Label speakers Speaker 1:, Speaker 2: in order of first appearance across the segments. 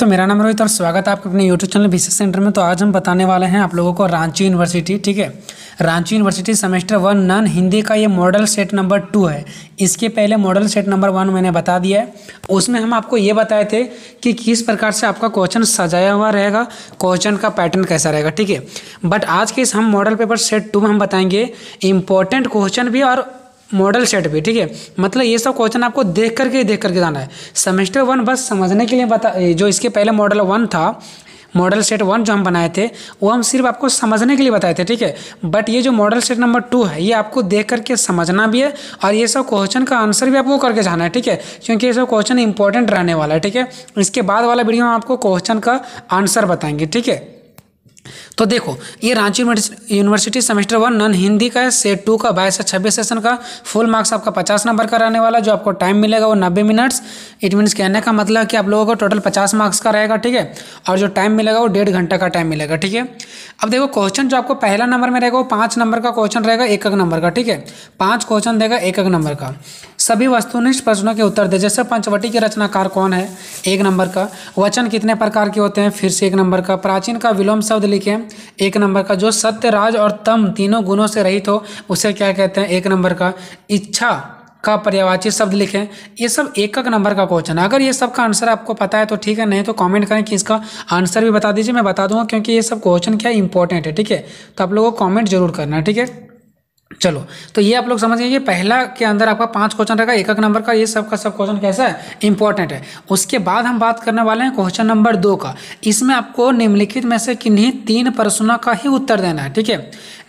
Speaker 1: दोस्तों मेरा नाम रोहित और स्वागत है आपके अपने यूट्यूब चैनल विशेष सेंटर में तो आज हम बताने वाले हैं आप लोगों को रांची यूनिवर्सिटी ठीक है Ranchi university semester one non Hindi का ये मॉडल सेट नंबर टू है इसके पहले मॉडल सेट नंबर वन मैंने बता दिया है उसमें हम आपको ये बताए थे कि किस प्रकार से आपका क्वेश्चन सजाया हुआ रहेगा क्वेश्चन का पैटर्न कैसा रहेगा ठीक है बट आज के इस हम मॉडल पेपर सेट टू में हम बताएंगे इंपॉर्टेंट क्वेश्चन भी और मॉडल सेट भी ठीक है मतलब ये सब क्वेश्चन आपको देख करके देख करके जाना है सेमेस्टर वन बस समझने के लिए बता जो इसके पहले मॉडल वन था मॉडल सेट वन जो हम बनाए थे वो हम सिर्फ आपको समझने के लिए बताए थे ठीक है बट ये जो मॉडल सेट नंबर टू है ये आपको देख करके समझना भी है और ये सब क्वेश्चन का आंसर भी आपको करके जाना है ठीक है क्योंकि ये सब क्वेश्चन इंपॉर्टेंट रहने वाला है ठीक है इसके बाद वाला वीडियो हम आपको क्वेश्चन का आंसर बताएंगे ठीक है तो देखो ये Ranchi university semester one non Hindi का है सेट टू का बाईस से छब्बीस सेशन का फुल मार्क्स आपका पचास नंबर का रहने वाला जो आपको टाइम मिलेगा वो नब्बे मिनट्स इट मीन्स कहने का मतलब कि आप लोगों को टोटल पचास मार्क्स का रहेगा ठीक है और जो टाइम मिलेगा वो डेढ़ घंटा का टाइम मिलेगा ठीक है अब देखो क्वेश्चन जो आपको पहला नंबर में रहेगा वो पाँच नंबर का क्वेश्चन रहेगा एक एक नंबर का ठीक है पाँच क्वेश्चन देगा एक एक नंबर का सभी वस्तुनिष्ठ प्रश्नों के उत्तर दे जैसे पंचवटी के रचनाकार कौन है एक नंबर का वचन कितने प्रकार के होते हैं फिर से एक नंबर का प्राचीन का विलोम शब्द लिखें एक नंबर का जो सत्य राज और तम तीनों गुणों से रहित हो उसे क्या कहते हैं एक नंबर का इच्छा का पर्यावाची शब्द लिखें ये सब एक एक नंबर का क्वेश्चन है अगर ये सब का आंसर आपको पता है तो ठीक है नहीं तो कमेंट करें कि इसका आंसर भी बता दीजिए मैं बता दूंगा क्योंकि ये सब क्वेश्चन क्या इंपॉर्टेंट है ठीक है तो आप लोगों को कमेंट जरूर करना ठीक है चलो तो ये आप लोग समझ गए पहला के अंदर आपका पांच क्वेश्चन रहेगा एक एक नंबर का ये सब का सब क्वेश्चन कैसा है इंपॉर्टेंट है उसके बाद हम बात करने वाले हैं क्वेश्चन नंबर दो का इसमें आपको निम्नलिखित में से किन्हीं तीन प्रश्नों का ही उत्तर देना है ठीक है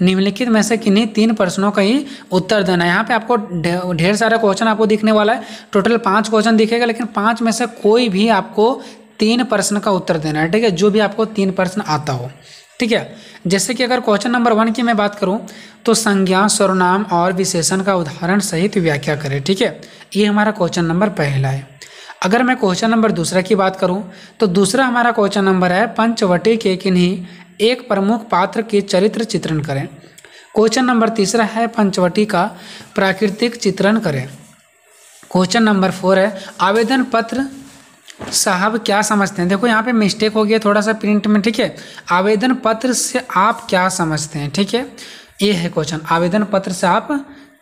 Speaker 1: निम्नलिखित में से किन्हीं तीन प्रश्नों का ही उत्तर देना है यहाँ पे आपको ढेर सारा क्वेश्चन आपको दिखने वाला है टोटल पाँच क्वेश्चन दिखेगा लेकिन पाँच में से कोई भी आपको तीन प्रश्न का उत्तर देना है ठीक है जो भी आपको तीन प्रश्न आता हो ठीक है जैसे कि अगर क्वेश्चन नंबर वन की मैं बात करूं तो संज्ञा स्वरनाम और विशेषण का उदाहरण सहित व्याख्या करें ठीक है ये हमारा क्वेश्चन नंबर पहला है अगर मैं क्वेश्चन नंबर दूसरा की बात करूं तो दूसरा हमारा क्वेश्चन नंबर है पंचवटी के किन्हीं एक प्रमुख पात्र के चरित्र चित्रण करें क्वेश्चन नंबर तीसरा है पंचवटी का प्राकृतिक चित्रण करें क्वेश्चन नंबर फोर है आवेदन पत्र साहब क्या समझते हैं देखो यहाँ पे मिस्टेक हो गया थोड़ा सा प्रिंट में ठीक है आवेदन पत्र से आप क्या समझते हैं ठीक है ये है क्वेश्चन आवेदन पत्र से आप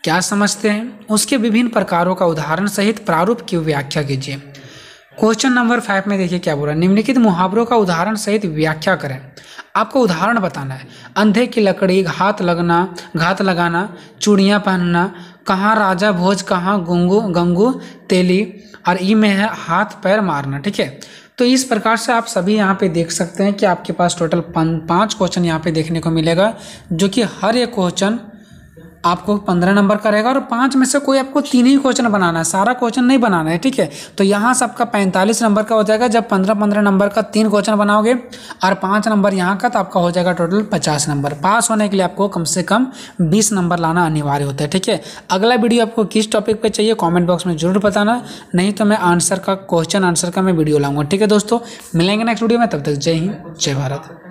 Speaker 1: क्या समझते हैं उसके विभिन्न प्रकारों का उदाहरण सहित प्रारूप की व्याख्या कीजिए क्वेश्चन नंबर फाइव में देखिए क्या बोला निम्नलिखित मुहावरों का उदाहरण सहित व्याख्या करें आपको उदाहरण बताना है अंधे की लकड़ी घात लगना घात लगाना चूड़ियाँ पहनना कहाँ राजा भोज कहाँ गंगू गंगू तेली और ई में है हाथ पैर मारना ठीक है तो इस प्रकार से आप सभी यहाँ पे देख सकते हैं कि आपके पास टोटल पाँच क्वेश्चन यहाँ पे देखने को मिलेगा जो कि हर एक क्वेश्चन आपको पंद्रह नंबर का रहेगा और पाँच में से कोई आपको तीन ही क्वेश्चन बनाना है सारा क्वेश्चन नहीं बनाना है ठीक है तो यहाँ से आपका पैंतालीस नंबर का हो जाएगा जब पंद्रह पंद्रह नंबर का तीन क्वेश्चन बनाओगे और पाँच नंबर यहाँ का तो आपका हो जाएगा टोटल पचास नंबर पास होने के लिए आपको कम से कम बीस नंबर लाना अनिवार्य होता है ठीक है अगला वीडियो आपको किस टॉपिक पर चाहिए कॉमेंट बॉक्स में जरूर बताना नहीं तो मैं आंसर का क्वेश्चन आंसर का मैं वीडियो लाऊंगा ठीक है दोस्तों मिलेंगे नेक्स्ट वीडियो में तब तक जय हिंद जय भारत